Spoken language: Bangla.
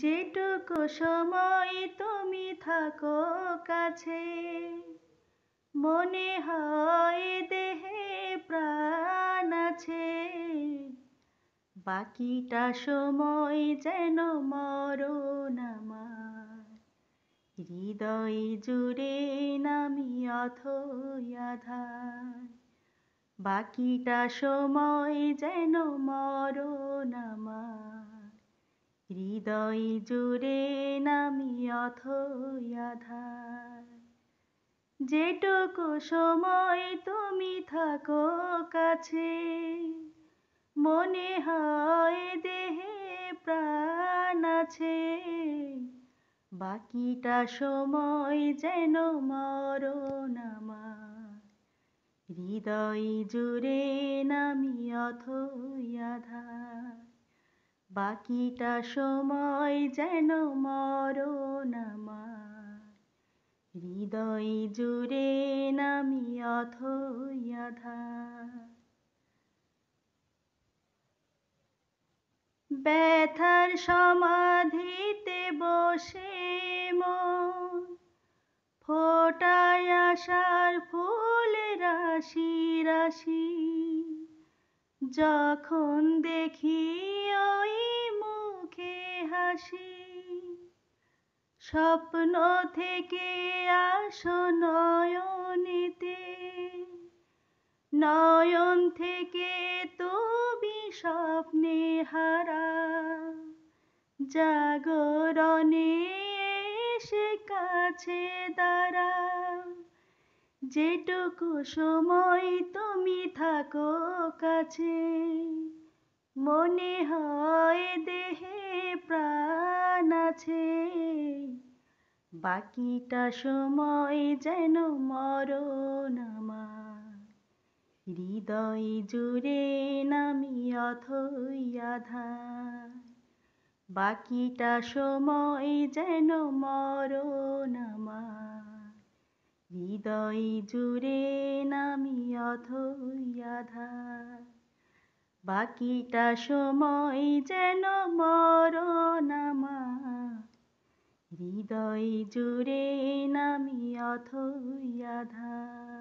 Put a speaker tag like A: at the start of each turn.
A: যেটুকু সময় তুমি থাকো কাছে মনে হয় দেহে প্রাণ আছে বাকিটা সময় যেন মরণ আমার হৃদয় জুড়ে নামি অথয়াধার বাকিটা সময় যেন মরো হৃদয় জুড়ে নামি অথয়াধার যেটুকু সময় তুমি থাকো কাছে মনে হয় দেহে প্রাণ আছে বাকিটা সময় যেন মর হৃদয় জুড়ে নামি অথয়াধার বাকিটা সময় যেন মরণ আমার হৃদয় জুড়ে নামি অথই ব্যথার সমাধিতে বসে মন ফোটায় আসার ফুল রাশি রাশি যখন দেখি ওই মুখে হাসি স্বপ্ন থেকে আসো নয়নেতে নয়ন থেকে তুমি স্বপ্নে হারা জাগরণে এসে কাছে দাঁড়া যেটুকু সময় তুমি থাকো কাছে মনে হয় দেহে প্রাণ আছে বাকিটা সময় যেন মরণ আমার হৃদয় জুড়ে নামি অথই আধার বাকিটা সময় যেন মরণ আমার হৃদয় জুড়ে নামি অধৈয়াধার বাকিটা সময় যেন মরণ আমার হৃদয় জুড়ে নামি অধৈয়াধার